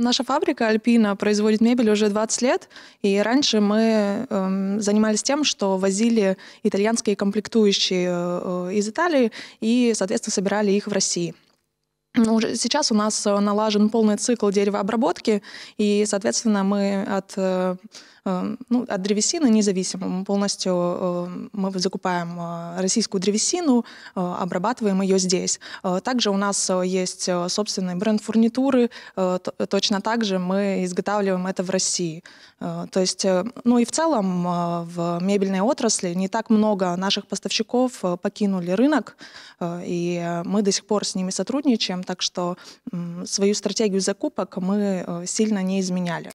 Наша фабрика «Альпина» производит мебель уже 20 лет, и раньше мы э, занимались тем, что возили итальянские комплектующие э, из Италии и, соответственно, собирали их в России. Ну, уже сейчас у нас э, налажен полный цикл деревообработки, и, соответственно, мы от э, Эм, ну, от древесины независимо. Мы полностью эм, мы закупаем э, российскую древесину, э, обрабатываем ее здесь. Э, также у нас есть собственный бренд фурнитуры. Точно так же мы изготавливаем это в России. То есть, ну и в целом в мебельной отрасли не так много наших поставщиков покинули рынок, и мы до сих пор с ними сотрудничаем, так что свою стратегию закупок мы сильно не изменяли.